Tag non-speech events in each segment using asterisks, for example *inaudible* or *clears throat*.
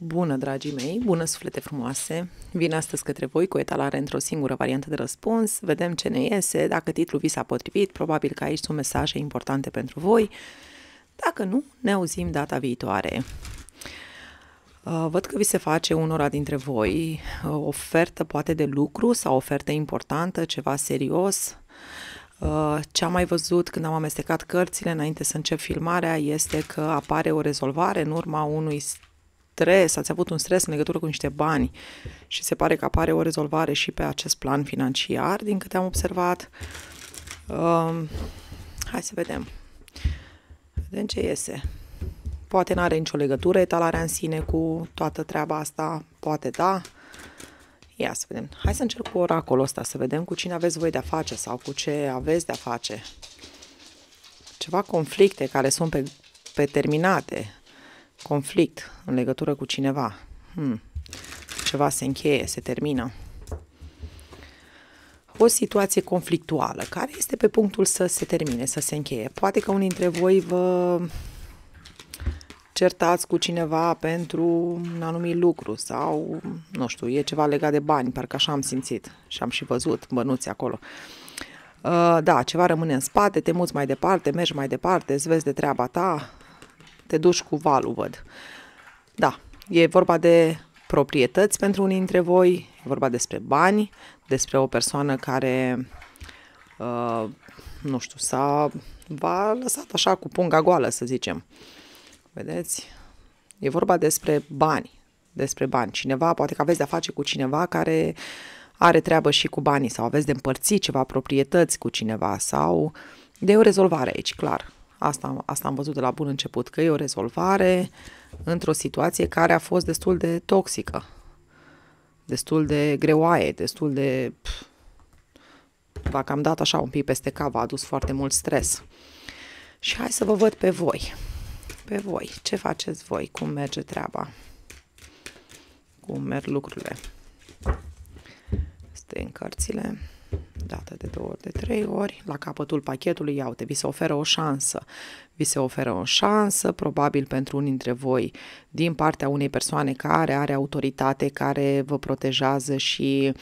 Bună, dragii mei! Bună, suflete frumoase! Vin astăzi către voi cu etalare într-o singură variantă de răspuns. Vedem ce ne iese, dacă titlul vi s-a potrivit, probabil că aici sunt mesaje importante pentru voi. Dacă nu, ne auzim data viitoare. Uh, văd că vi se face unora dintre voi o uh, ofertă poate de lucru sau ofertă importantă, ceva serios. Uh, ce am mai văzut când am amestecat cărțile înainte să încep filmarea este că apare o rezolvare în urma unui stres, ați avut un stres în legătură cu niște bani și se pare că apare o rezolvare și pe acest plan financiar, din câte am observat. Um, hai să vedem. Vedem ce iese. Poate nu are nicio legătură etalarea în sine cu toată treaba asta, poate da. Ia să vedem. Hai să încerc cu oracolul ăsta, să vedem cu cine aveți voi de-a face sau cu ce aveți de-a face. Ceva conflicte care sunt pe, pe terminate, conflict în legătură cu cineva. Hmm. Ceva se încheie, se termină. O situație conflictuală care este pe punctul să se termine, să se încheie. Poate că unii dintre voi vă certați cu cineva pentru un anumit lucru sau, nu știu, e ceva legat de bani, parcă așa am simțit și am și văzut bănuți acolo. Uh, da, ceva rămâne în spate, te muți mai departe, mergi mai departe, îți vezi de treaba ta, te duci cu valul, văd. Da, e vorba de proprietăți pentru unii dintre voi, e vorba despre bani, despre o persoană care, uh, nu știu, s-a v-a lăsat așa cu punga goală, să zicem. Vedeți? E vorba despre bani, despre bani. Cineva, poate că aveți de-a face cu cineva care are treabă și cu banii sau aveți de împărțit ceva proprietăți cu cineva sau de o rezolvare aici, clar. Asta, asta am văzut de la bun început, că e o rezolvare într-o situație care a fost destul de toxică, destul de greoaie, destul de... dacă am dat așa un pic peste cap, a adus foarte mult stres. Și hai să vă văd pe voi. Pe voi. Ce faceți voi? Cum merge treaba? Cum merg lucrurile? Stăi în cărțile dată, de două ori, de trei ori, la capătul pachetului, iau-te, vi se oferă o șansă. Vi se oferă o șansă, probabil pentru unii dintre voi, din partea unei persoane care are autoritate, care vă protejează și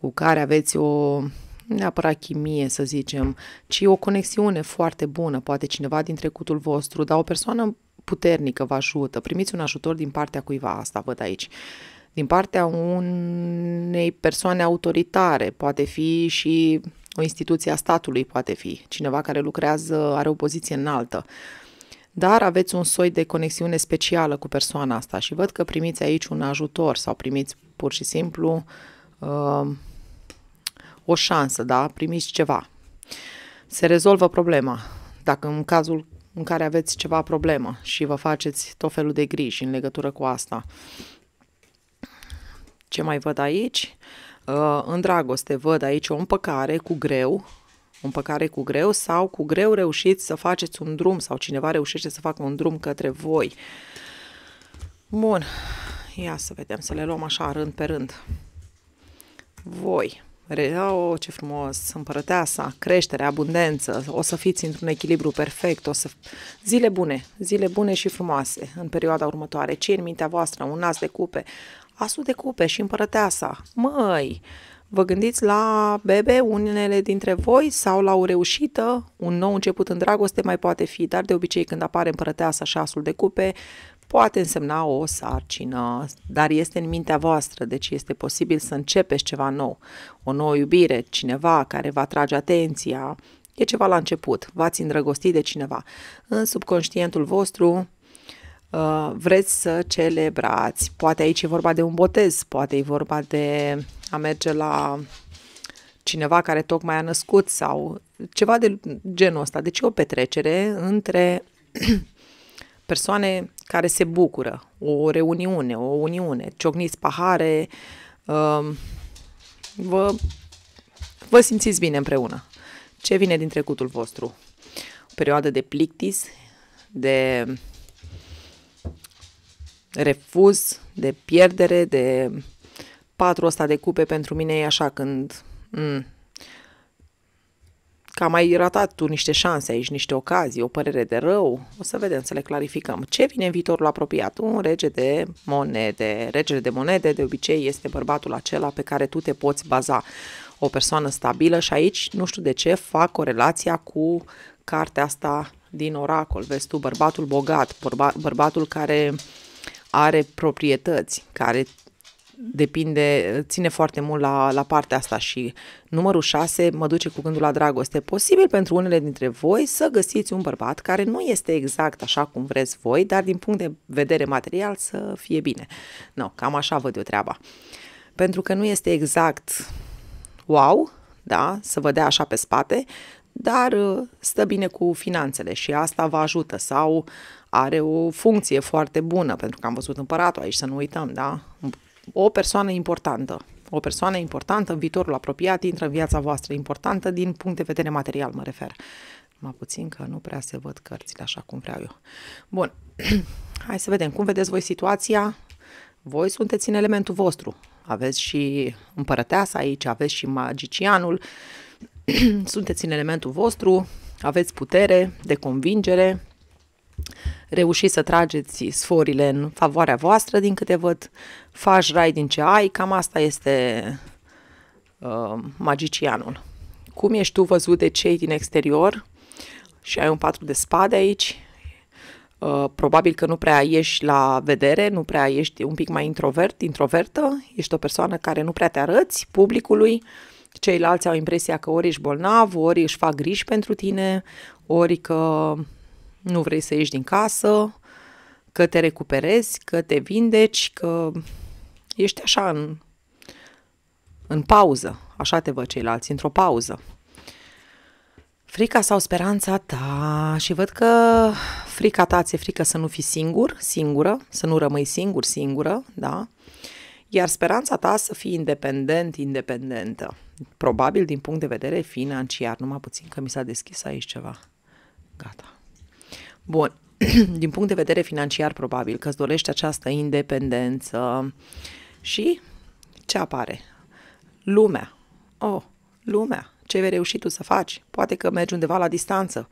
cu care aveți o neapărat chimie, să zicem, ci o conexiune foarte bună, poate cineva din trecutul vostru, dar o persoană puternică vă ajută, primiți un ajutor din partea cuiva, asta văd aici. Uh, din partea unei persoane autoritare, poate fi și o instituție a statului, poate fi cineva care lucrează, are o poziție înaltă. Dar aveți un soi de conexiune specială cu persoana asta și văd că primiți aici un ajutor sau primiți pur și simplu uh, o șansă, da? Primiți ceva. Se rezolvă problema. Dacă în cazul în care aveți ceva problemă și vă faceți tot felul de griji în legătură cu asta, ce mai văd aici? Uh, în dragoste văd aici o împăcare cu greu, o împăcare cu greu sau cu greu reușiți să faceți un drum sau cineva reușește să facă un drum către voi. Bun, ia să vedem, să le luăm așa rând pe rând. Voi, oh, ce frumos, împărăteasa, creștere, abundență, o să fiți într-un echilibru perfect, o să... Zile bune, zile bune și frumoase în perioada următoare. Ce în mintea voastră? Un nas de cupe. Asul de cupe și împărăteasa. Măi, vă gândiți la bebe, unele dintre voi, sau la o reușită? Un nou început în dragoste mai poate fi, dar de obicei când apare împărăteasa și asul de cupe, poate însemna o sarcină, dar este în mintea voastră, deci este posibil să începeți ceva nou, o nouă iubire, cineva care va atrage atenția, e ceva la început, v-ați îndrăgostit de cineva. În subconștientul vostru uh, vreți să celebrați. Poate aici e vorba de un botez, poate e vorba de a merge la cineva care tocmai a născut sau ceva de genul ăsta. Deci e o petrecere între *clears throat* persoane care se bucură, o reuniune, o uniune, ciocniți pahare, um, vă, vă simțiți bine împreună. Ce vine din trecutul vostru? O perioadă de plictis, de refuz, de pierdere, de patru ăsta de cupe pentru mine e așa când mm, că am mai ratat tu niște șanse aici, niște ocazii, o părere de rău, o să vedem, să le clarificăm. Ce vine în viitorul apropiat? Un rege de monede. Regele de monede de obicei este bărbatul acela pe care tu te poți baza. O persoană stabilă și aici, nu știu de ce, fac o relație cu cartea asta din oracol. Vezi tu, bărbatul bogat, bărba, bărbatul care are proprietăți, care depinde, ține foarte mult la, la partea asta și numărul 6 mă duce cu gândul la dragoste. Posibil pentru unele dintre voi să găsiți un bărbat care nu este exact așa cum vreți voi, dar din punct de vedere material să fie bine. Nu, no, cam așa văd eu treaba. Pentru că nu este exact wow, da, să vă dea așa pe spate, dar uh, stă bine cu finanțele și asta vă ajută sau are o funcție foarte bună, pentru că am văzut împăratul aici, să nu uităm, da? o persoană importantă. O persoană importantă în viitorul apropiat intră în viața voastră importantă din punct de vedere material, mă refer. Mai puțin că nu prea se văd cărțile așa cum vreau eu. Bun, *clears throat* hai să vedem cum vedeți voi situația. Voi sunteți în elementul vostru. Aveți și împărăteasa aici, aveți și magicianul. *clears throat* sunteți în elementul vostru, aveți putere de convingere, reușiți să trageți sforile în favoarea voastră, din câte văd, faci rai din ce ai, cam asta este uh, magicianul. Cum ești tu văzut de cei din exterior și ai un patru de spade aici, Uh, probabil că nu prea ieși la vedere, nu prea ești un pic mai introvert, introvertă, ești o persoană care nu prea te arăți publicului, ceilalți au impresia că ori ești bolnav, ori își fac griji pentru tine, ori că nu vrei să ieși din casă, că te recuperezi, că te vindeci, că ești așa în, în pauză. Așa te văd ceilalți, într-o pauză. Frica sau speranța ta și văd că frica ta ți-e frică să nu fii singur, singură, să nu rămâi singur, singură, da? Iar speranța ta să fii independent, independentă. Probabil din punct de vedere financiar, numai puțin că mi s-a deschis aici ceva. Gata. Bun. *clears throat* Din punct de vedere financiar, probabil că îți dorești această independență. Și ce apare? Lumea. Oh, lumea. Ce vei reuși tu să faci? Poate că mergi undeva la distanță.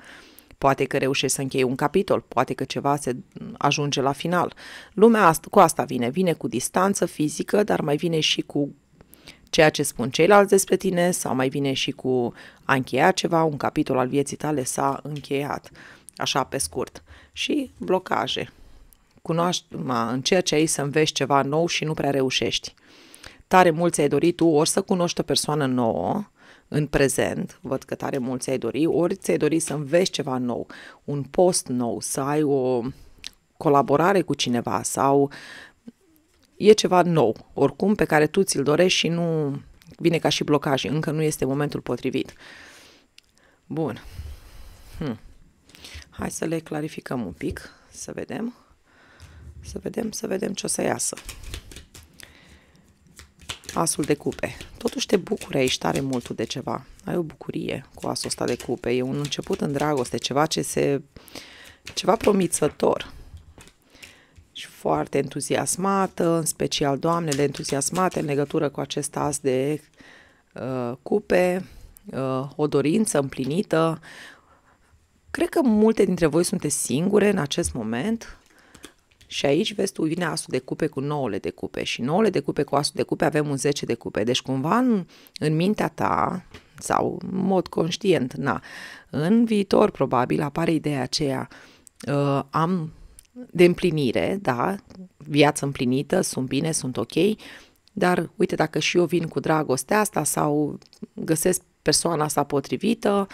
Poate că reușești să închei un capitol, poate că ceva se ajunge la final. Lumea asta, cu asta vine, vine cu distanță fizică, dar mai vine și cu ceea ce spun ceilalți despre tine sau mai vine și cu a încheia ceva, un capitol al vieții tale s-a încheiat. Uh, așa pe scurt, și blocaje. Cunoaște, încerci aici să înveți ceva nou și nu prea reușești. Tare mult ți-ai dorit tu ori să cunoști o persoană nouă, în prezent, văd că tare mult ți-ai dori, ori ți-ai dori să înveți ceva nou, un post nou, să ai o colaborare cu cineva sau e ceva nou, oricum, pe care tu ți-l dorești și nu vine ca și blocaj, încă nu este momentul potrivit. Bun. Hmm. Hai să le clarificăm un pic, să vedem. Să vedem, să vedem ce o să iasă. Asul de cupe. Totuși te bucuri aici tare mult de ceva. Ai o bucurie cu asul ăsta de cupe. E un început în dragoste, ceva ce se... ceva promițător. Și foarte entuziasmată, în special doamnele entuziasmate în legătură cu acest as de uh, cupe, uh, o dorință împlinită, Cred că multe dintre voi sunteți singure în acest moment și aici vezi tu vine asul de cupe cu 9 de cupe și 9 de cupe cu asul de cupe avem un 10 de cupe. Deci cumva în, în mintea ta sau în mod conștient, na, în viitor probabil apare ideea aceea uh, am de împlinire, da, viață împlinită, sunt bine, sunt ok, dar uite dacă și eu vin cu dragostea asta sau găsesc persoana asta potrivită,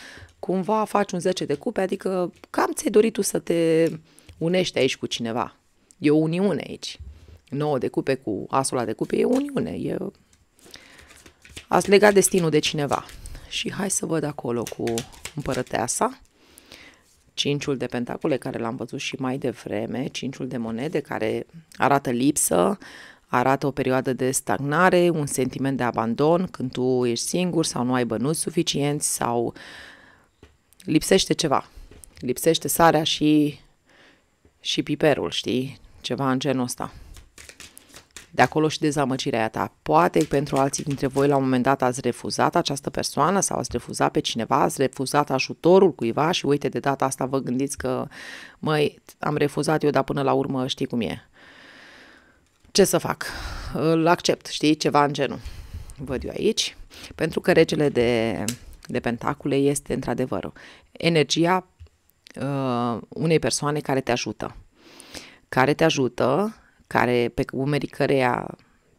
cumva faci un 10 de cupe, adică cam ți-ai dorit tu să te unești aici cu cineva. E o uniune aici. 9 de cupe cu asul de cupe e uniune. E... Ați legat destinul de cineva. Și hai să văd acolo cu împărăteasa. Cinciul de pentacole care l-am văzut și mai devreme, cinciul de monede care arată lipsă, arată o perioadă de stagnare, un sentiment de abandon când tu ești singur sau nu ai bănuți suficienți sau uh, lipsește ceva. Lipsește sarea și, și piperul, știi? Ceva în genul ăsta. De acolo și dezamăgirea ta. Poate pentru alții dintre voi la un moment dat ați refuzat această persoană sau ați refuzat pe cineva, ați refuzat ajutorul cuiva și uite de data asta vă gândiți că măi, am refuzat eu, dar până la urmă știi cum e. Ce să fac? Îl accept, știi? Ceva în genul. Văd eu aici. Pentru că regele de de pentacule este într-adevăr energia uh, unei persoane care te ajută. Care te ajută, care pe umerii căreia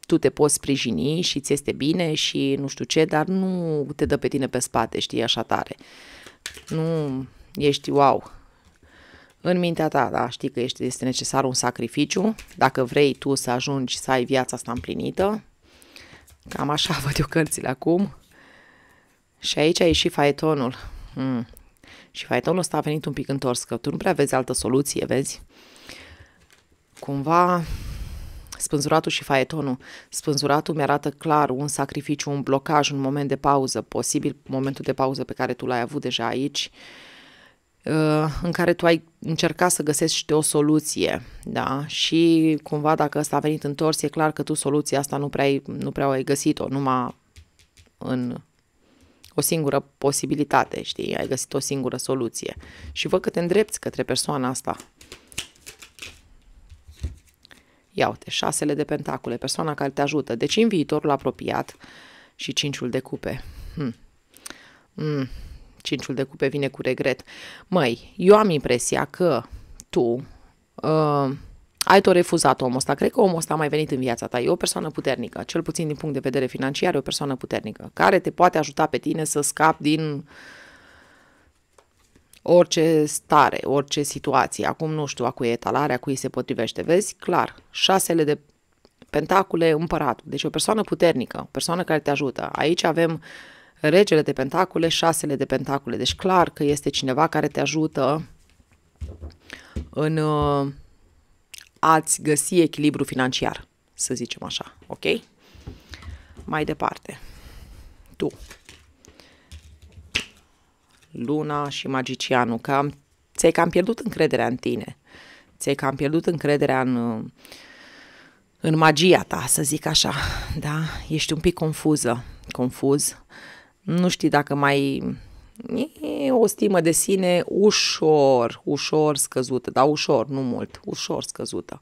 tu te poți sprijini și ți este bine și nu știu ce, dar nu te dă pe tine pe spate, știi, așa tare. Nu ești wow. În mintea ta, da, știi că ești, este necesar un sacrificiu dacă vrei tu să ajungi să ai viața asta împlinită. Cam așa *laughs* văd eu cărțile acum. Și aici a ieșit faetonul. Mm. Și faetonul ăsta a venit un pic întors, că tu nu prea vezi altă soluție, vezi? Cumva, spânzuratul și faetonul. Spânzuratul mi-arată clar un sacrificiu, un blocaj, un moment de pauză, posibil momentul de pauză pe care tu l-ai avut deja aici, uh, în care tu ai încercat să găsești o soluție, da? Și cumva dacă ăsta a venit întors, e clar că tu soluția asta nu prea ai, nu prea ai găsit-o, numai în o singură posibilitate, știi? Ai găsit o singură soluție. Și văd că te îndrepți către persoana asta. Ia uite, șasele de pentacule, persoana care te ajută. Deci în viitorul apropiat și cinciul de cupe. Hmm. Hmm. Cinciul de cupe vine cu regret. Măi, eu am impresia că tu... Uh, ai tot refuzat omul ăsta. Cred că omul ăsta a mai venit în viața ta. E o persoană puternică, cel puțin din punct de vedere financiar, e o persoană puternică, care te poate ajuta pe tine să scapi din orice stare, orice situație. Acum nu știu a cui e etalarea, a cui se potrivește. Vezi? Clar, șasele de pentacule împărat. Deci o persoană puternică, o persoană care te ajută. Aici avem regele de pentacule, șasele de pentacule. Deci clar că este cineva care te ajută în uh, a-ți găsi echilibru financiar, să zicem așa, ok? Mai departe, tu, Luna și Magicianul, că am, ți-ai cam pierdut încrederea în tine, ți-ai cam pierdut încrederea în, în magia ta, să zic așa, da? Ești un pic confuză, confuz, nu știi dacă mai E o stimă de sine ușor, ușor scăzută, dar ușor, nu mult, ușor scăzută.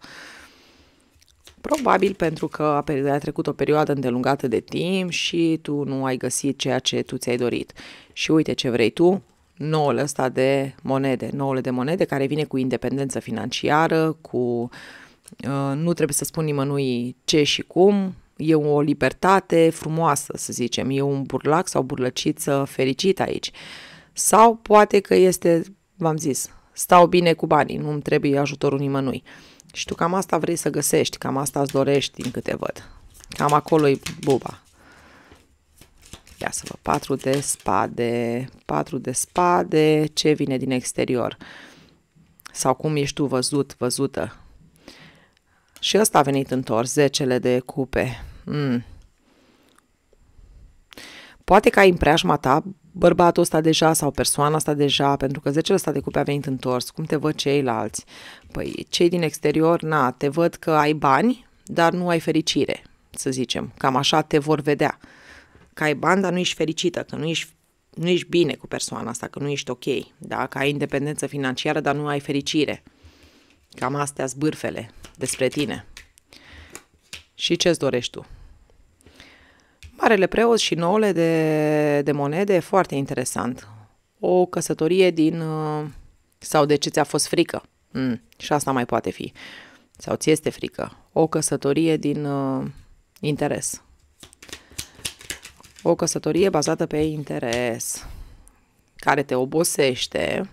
Probabil pentru că a trecut o perioadă îndelungată de timp și tu nu ai găsit ceea ce tu ți-ai dorit. Și uite ce vrei tu, noul ăsta de monede, noul de monede care vine cu independență financiară, cu uh, nu trebuie să spun nimănui ce și cum, e o libertate frumoasă, să zicem, e un burlac sau burlăciță fericit aici. Sau poate că este, v-am zis, stau bine cu banii, nu-mi trebuie ajutorul nimănui. Și tu cam asta vrei să găsești, cam asta îți dorești din câte văd. Cam acolo e buba. Ia să vă, patru de spade, patru de spade, ce vine din exterior? Sau cum ești tu văzut, văzută? Și ăsta a venit întors, zecele de cupe. Mm. Poate că ai în preajma ta bărbatul ăsta deja sau persoana asta deja, pentru că zecele ăsta de cupe a venit întors. Cum te văd ceilalți? Păi cei din exterior, na, te văd că ai bani, dar nu ai fericire, să zicem. Cam așa te vor vedea. Că ai bani, dar nu ești fericită, că nu ești nu ești bine cu persoana asta, că nu ești ok, da? că ai independență financiară, dar nu ai fericire. Cam astea zbârfele despre tine. Și ce-ți dorești tu? Marele preot și nouăle de, de monede foarte interesant. O căsătorie din... Uh, sau de ce ți-a fost frică. Mm, și asta mai poate fi. Sau ți este frică. O căsătorie din uh, interes. O căsătorie bazată pe interes care te obosește,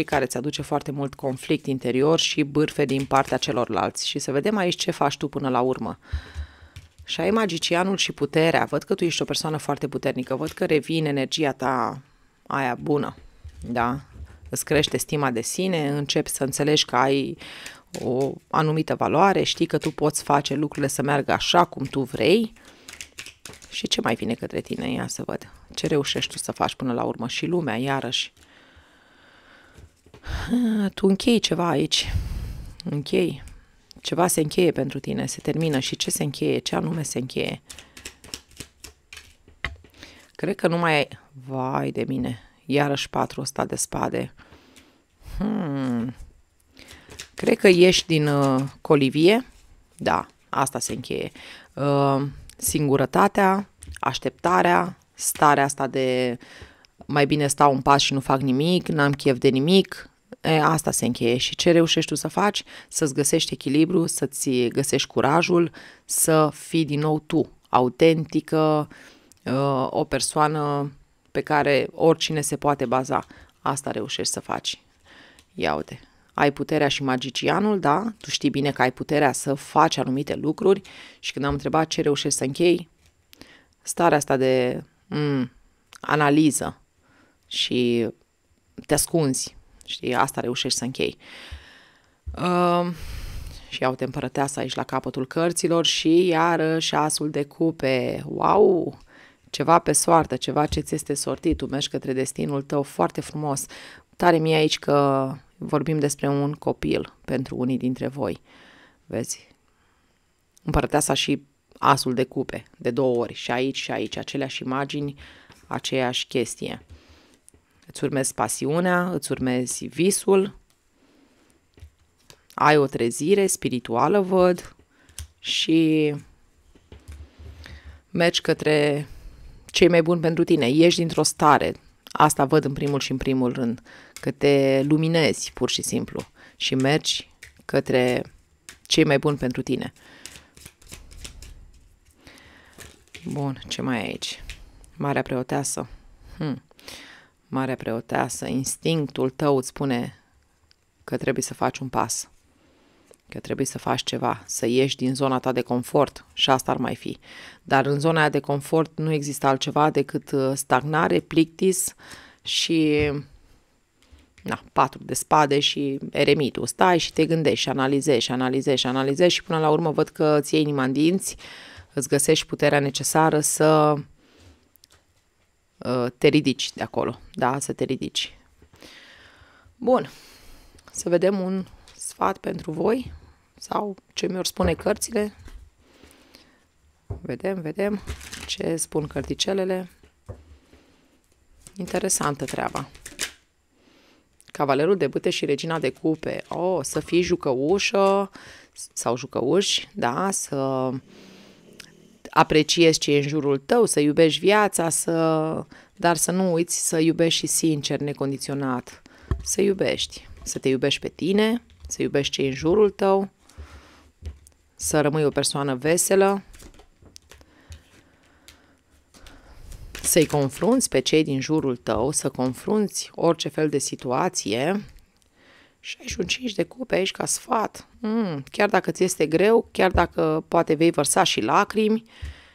și care îți aduce foarte mult conflict interior și bârfe din partea celorlalți. Și să vedem aici ce faci tu până la urmă. Și ai magicianul și puterea. Văd că tu ești o persoană foarte puternică. Văd că revine energia ta aia bună. Da? Îți crește stima de sine, începi să înțelegi că ai o anumită valoare, știi că tu poți face lucrurile să meargă așa cum tu vrei. Și ce mai vine către tine? Ia să văd. Ce reușești tu să faci până la urmă? Și lumea, iarăși. Ah, tu închei ceva aici. Închei. Ceva se încheie pentru tine, se termină. Și ce se încheie? Ce anume se încheie? Cred că nu mai ai... Vai de mine! Iarăși patru ăsta de spade. Hmm. Cred că ieși din uh, colivie. Da, asta se încheie. Uh, singurătatea, așteptarea, starea asta de mai bine stau un pas și nu fac nimic, n-am chef de nimic, e, asta se încheie și ce reușești tu să faci? Să-ți găsești echilibru, să-ți găsești curajul, să fii din nou tu, autentică, o persoană pe care oricine se poate baza. Asta reușești să faci. Ia uite, ai puterea și magicianul, da? Tu știi bine că ai puterea să faci anumite lucruri și când am întrebat ce reușești să închei, starea asta de mm, analiză și te ascunzi, Știi, asta reușești să închei. Uh, și iau tempărăteasa aici la capătul cărților și iară asul de cupe. Wow! Ceva pe soartă, ceva ce ți este sortit, tu mergi către destinul tău foarte frumos. Tare mie aici că vorbim despre un copil pentru unii dintre voi. Vezi? Împărăteasa și asul de cupe, de două ori, și aici și aici, aceleași imagini, aceeași chestie. Îți urmezi pasiunea, îți urmezi visul, ai o trezire spirituală, văd, și mergi către cei mai buni pentru tine. Ești dintr-o stare. Asta văd în primul și în primul rând. Că te luminezi, pur și simplu. Și mergi către cei mai buni pentru tine. Bun, ce mai e aici? Marea preoteasă. Hmm mare preoteasă, instinctul tău îți spune că trebuie să faci un pas, că trebuie să faci ceva, să ieși din zona ta de confort și asta ar mai fi. Dar în zona aia de confort nu există altceva decât uh, stagnare, plictis și na, patru de spade și eremitul. Stai și te gândești și analizezi și analizezi și analizezi și până la urmă văd că îți iei inima în dinți, îți găsești puterea necesară să Uh, te ridici de acolo, da, să te ridici. Bun, să vedem un sfat pentru voi sau ce mi-or spune cărțile. Vedem, vedem ce spun cărticelele. Interesantă treaba. Cavalerul de bâte și regina de cupe. O, oh, să fii jucăușă sau jucăuși, da, să apreciezi ce e în jurul tău, să iubești viața, să... dar să nu uiți să iubești și sincer, necondiționat. Să iubești, să te iubești pe tine, să iubești ce e în jurul tău, să rămâi o persoană veselă, să-i confrunți pe cei din jurul tău, să confrunți orice fel de situație 65 de cupe aici ca sfat. Mm, chiar dacă ți este greu, chiar dacă poate vei vărsa și lacrimi,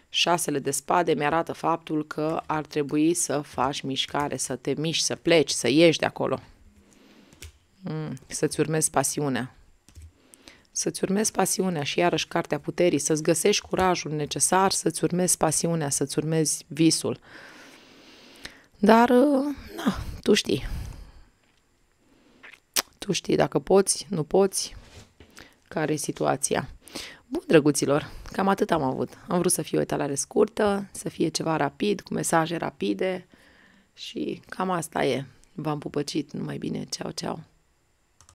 șasele de spade mi-arată faptul că ar trebui să faci mișcare, să te miști, să pleci, să ieși de acolo. Mm, să-ți urmezi pasiunea. Să-ți urmezi pasiunea și iarăși cartea puterii, să-ți găsești curajul necesar, să-ți urmezi pasiunea, să-ți urmezi visul. Dar, uh, na, tu știi, tu știi dacă poți, nu poți, care e situația. Bun, drăguților, cam atât am avut. Am vrut să fie o etalare scurtă, să fie ceva rapid, cu mesaje rapide și cam asta e. V-am pupăcit, numai bine, ceau, ceau!